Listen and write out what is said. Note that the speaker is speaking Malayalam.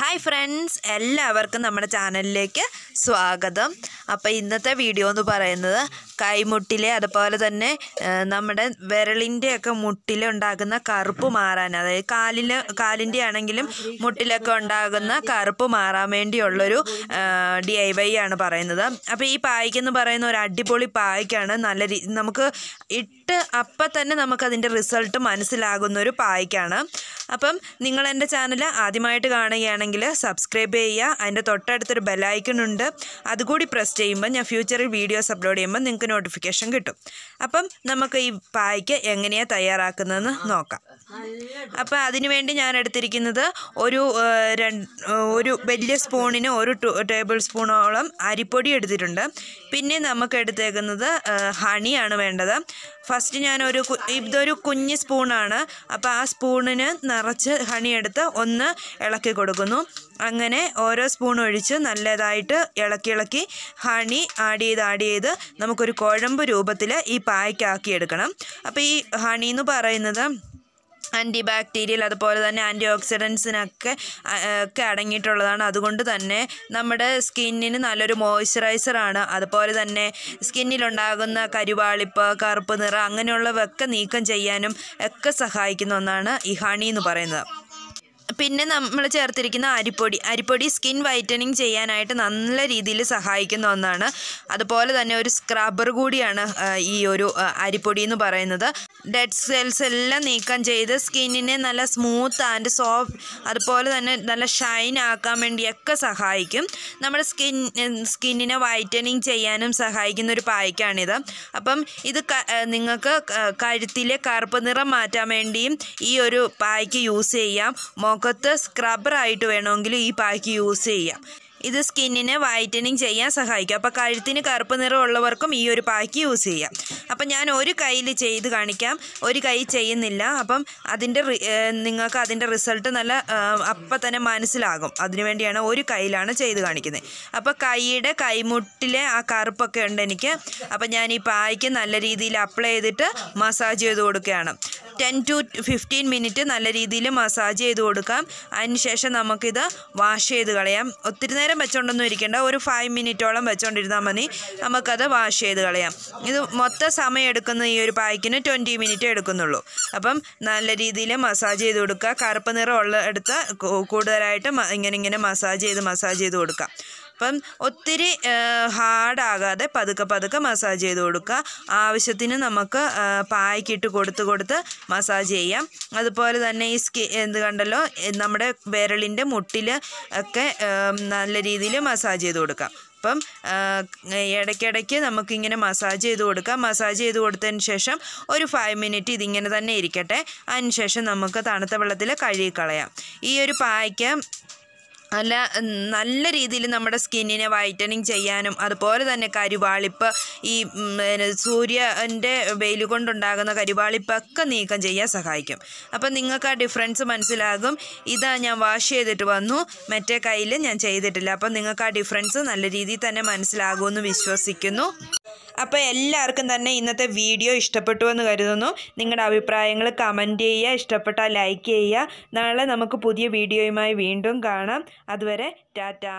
ഹായ് ഫ്രണ്ട്സ് എല്ലാവർക്കും നമ്മുടെ ചാനലിലേക്ക് സ്വാഗതം അപ്പോൾ ഇന്നത്തെ വീഡിയോ എന്ന് പറയുന്നത് കൈമുട്ടിലെ അതുപോലെ തന്നെ നമ്മുടെ വിരലിൻ്റെയൊക്കെ മുട്ടിലുണ്ടാകുന്ന കറുപ്പ് മാറാൻ അതായത് കാലിൽ കാലിൻ്റെ ആണെങ്കിലും മുട്ടിലൊക്കെ ഉണ്ടാകുന്ന കറുപ്പ് മാറാൻ വേണ്ടിയുള്ളൊരു ഡി ഐ വൈ ആണ് പറയുന്നത് അപ്പോൾ ഈ പായ്ക്കെന്ന് പറയുന്ന ഒരു അടിപൊളി പായ്ക്കാണ് നല്ല രീതി നമുക്ക് ഇട്ട് അപ്പം തന്നെ നമുക്കതിൻ്റെ റിസൾട്ട് മനസ്സിലാകുന്ന ഒരു പായ്ക്കാണ് അപ്പം നിങ്ങൾ എൻ്റെ ചാനൽ ആദ്യമായിട്ട് കാണുകയാണെങ്കിൽ സബ്സ്ക്രൈബ് ചെയ്യുക അതിൻ്റെ തൊട്ടടുത്തൊരു ബെലൈക്കൺ ഉണ്ട് അതുകൂടി പ്രസ് ചെയ്യുമ്പോൾ ഞാൻ ഫ്യൂച്ചറിൽ വീഡിയോസ് അപ്ലോഡ് ചെയ്യുമ്പോൾ നിങ്ങൾക്ക് നോട്ടിഫിക്കേഷൻ കിട്ടും അപ്പം നമുക്ക് ഈ പായ്ക്ക് എങ്ങനെയാണ് തയ്യാറാക്കുന്നതെന്ന് നോക്കാം അപ്പം അതിനുവേണ്ടി ഞാൻ എടുത്തിരിക്കുന്നത് ഒരു രണ്ട് ഒരു വലിയ സ്പൂണിന് ഒരു ടേബിൾ സ്പൂണോളം അരിപ്പൊടി എടുത്തിട്ടുണ്ട് പിന്നെ നമുക്ക് എടുത്തേക്കുന്നത് ഹണിയാണ് വേണ്ടത് ഫസ്റ്റ് ഞാനൊരു ഇതൊരു കുഞ്ഞ് സ്പൂണാണ് അപ്പോൾ ആ സ്പൂണിന് നിറച്ച് ഹണി ഒന്ന് ഇളക്കി കൊടുക്കുന്നു അങ്ങനെ ഓരോ സ്പൂൺ ഒഴിച്ച് നല്ലതായിട്ട് ഇളക്കി ഇളക്കി ഹണി ആഡ് ചെയ്ത് ആഡ് ചെയ്ത് നമുക്കൊരു കുഴമ്പ് രൂപത്തിൽ ഈ പായ്ക്കാക്കിയെടുക്കണം അപ്പോൾ ഈ ഹണി എന്ന് പറയുന്നത് ആൻറ്റി ബാക്ടീരിയൽ അതുപോലെ തന്നെ ആൻറ്റി ഓക്സിഡൻസിനൊക്കെ ഒക്കെ അടങ്ങിയിട്ടുള്ളതാണ് അതുകൊണ്ട് തന്നെ നമ്മുടെ സ്കിന്നിന് നല്ലൊരു മോയ്സ്ചറൈസറാണ് അതുപോലെ തന്നെ സ്കിന്നിലുണ്ടാകുന്ന കരുവാളിപ്പ് കറുപ്പ് നിറം അങ്ങനെയുള്ളവയൊക്കെ നീക്കം ചെയ്യാനും ഒക്കെ സഹായിക്കുന്ന ഒന്നാണ് ഈ ഹണി എന്ന് പറയുന്നത് പിന്നെ നമ്മൾ ചേർത്തിരിക്കുന്ന അരിപ്പൊടി അരിപ്പൊടി സ്കിൻ വൈറ്റനിങ് ചെയ്യാനായിട്ട് നല്ല രീതിയിൽ സഹായിക്കുന്ന ഒന്നാണ് അതുപോലെ തന്നെ ഒരു സ്ക്രബ്ബർ കൂടിയാണ് ഈ ഒരു അരിപ്പൊടി എന്ന് പറയുന്നത് ഡെഡ് സെൽസ് എല്ലാം നീക്കം ചെയ്ത് സ്കിന്നിനെ നല്ല സ്മൂത്ത് ആൻഡ് സോഫ്റ്റ് അതുപോലെ തന്നെ നല്ല ഷൈൻ ആക്കാൻ വേണ്ടിയൊക്കെ സഹായിക്കും നമ്മുടെ സ്കിൻ സ്കിന്നിനെ വൈറ്റനിങ് ചെയ്യാനും സഹായിക്കുന്ന ഒരു പായ്ക്കാണിത് അപ്പം ഇത് നിങ്ങൾക്ക് കഴുത്തിലെ കറുപ്പ് നിറം മാറ്റാൻ വേണ്ടിയും ഈ ഒരു പായ്ക്ക് യൂസ് ചെയ്യാം മുഖത്ത് സ്ക്രബറായിട്ട് വേണമെങ്കിൽ ഈ പായ്ക്ക് യൂസ് ചെയ്യാം ഇത് സ്കിന്നിനെ വൈറ്റനിങ് ചെയ്യാൻ സഹായിക്കും അപ്പോൾ കഴുത്തിന് കറുപ്പ് നിറമുള്ളവർക്കും ഈ ഒരു പാക്ക് യൂസ് ചെയ്യാം അപ്പം ഞാൻ ഒരു കയ്യിൽ ചെയ്ത് കാണിക്കാം ഒരു കൈ ചെയ്യുന്നില്ല അപ്പം അതിൻ്റെ നിങ്ങൾക്ക് അതിൻ്റെ റിസൾട്ട് നല്ല അപ്പം തന്നെ മനസ്സിലാകും അതിനുവേണ്ടിയാണ് ഒരു കയ്യിലാണ് ചെയ്ത് കാണിക്കുന്നത് അപ്പോൾ കൈയുടെ കൈമുട്ടിലെ ആ കറുപ്പൊക്കെ ഉണ്ട് എനിക്ക് അപ്പം ഞാൻ ഈ പായ്ക്ക് നല്ല രീതിയിൽ അപ്ലൈ ചെയ്തിട്ട് മസാജ് ചെയ്ത് കൊടുക്കുകയാണ് ടെൻ ടു ഫിഫ്റ്റീൻ മിനിറ്റ് നല്ല രീതിയിൽ മസാജ് ചെയ്ത് കൊടുക്കാം അതിനുശേഷം നമുക്കിത് വാഷ് ചെയ്ത് കളയാം ഒത്തിരി നേരം വെച്ചോണ്ടൊന്നും ഇരിക്കേണ്ട ഒരു ഫൈവ് മിനിറ്റോളം വെച്ചോണ്ടിരുന്നാൽ മതി നമുക്കത് വാഷ് ചെയ്ത് കളയാം ഇത് മൊത്തം സമയം എടുക്കുന്ന ഈ ഒരു പായ്ക്കിന് ട്വൻറ്റി മിനിറ്റ് എടുക്കുന്നുള്ളൂ അപ്പം നല്ല രീതിയിൽ മസാജ് ചെയ്ത് കൊടുക്കുക കറുപ്പ് നിറം ഉള്ള എടുത്ത് കൂടുതലായിട്ട് ഇങ്ങനെ ഇങ്ങനെ മസാജ് ചെയ്ത് മസാജ് ചെയ്ത് കൊടുക്കാം അപ്പം ഒത്തിരി ഹാർഡാകാതെ പതുക്കെ പതുക്കെ മസാജ് ചെയ്ത് കൊടുക്കുക ആവശ്യത്തിന് നമുക്ക് പായ്ക്കിട്ട് കൊടുത്ത് കൊടുത്ത് മസാജ് ചെയ്യാം അതുപോലെ തന്നെ ഈ സ്കി എന്ത് കണ്ടല്ലോ നമ്മുടെ വിരലിൻ്റെ മുട്ടിൽ ഒക്കെ നല്ല രീതിയിൽ മസാജ് ചെയ്ത് കൊടുക്കാം അപ്പം ഇടയ്ക്കിടയ്ക്ക് നമുക്കിങ്ങനെ മസാജ് ചെയ്ത് കൊടുക്കാം മസാജ് ചെയ്ത് കൊടുത്തതിന് ശേഷം ഒരു ഫൈവ് മിനിറ്റ് ഇതിങ്ങനെ തന്നെ ഇരിക്കട്ടെ അതിന് ശേഷം നമുക്ക് തണുത്ത വെള്ളത്തിൽ കഴുകി കളയാം ഈ ഒരു പായ്ക്ക് നല്ല നല്ല രീതിയിൽ നമ്മുടെ സ്കിന്നിനെ വൈറ്റനിങ് ചെയ്യാനും അതുപോലെ തന്നെ കരുവാളിപ്പ് ഈ സൂര്യൻ്റെ വെയിൽ കൊണ്ടുണ്ടാകുന്ന കരുവാളിപ്പൊക്കെ നീക്കം ചെയ്യാൻ സഹായിക്കും അപ്പം നിങ്ങൾക്ക് ആ ഡിഫറൻസ് മനസ്സിലാകും ഇതാ ഞാൻ വാഷ് ചെയ്തിട്ട് വന്നു മറ്റേ കയ്യിൽ ഞാൻ ചെയ്തിട്ടില്ല അപ്പം നിങ്ങൾക്ക് ആ ഡിഫറൻസ് നല്ല രീതിയിൽ തന്നെ മനസ്സിലാകുമെന്ന് വിശ്വസിക്കുന്നു അപ്പോൾ എല്ലാവർക്കും തന്നെ ഇന്നത്തെ വീഡിയോ ഇഷ്ടപ്പെട്ടു എന്ന് കരുതുന്നു നിങ്ങളുടെ അഭിപ്രായങ്ങൾ കമൻറ്റ് ചെയ്യുക ഇഷ്ടപ്പെട്ടാൽ ലൈക്ക് ചെയ്യുക നാളെ നമുക്ക് പുതിയ വീഡിയോയുമായി വീണ്ടും കാണാം അതുവരെ ടാറ്റാ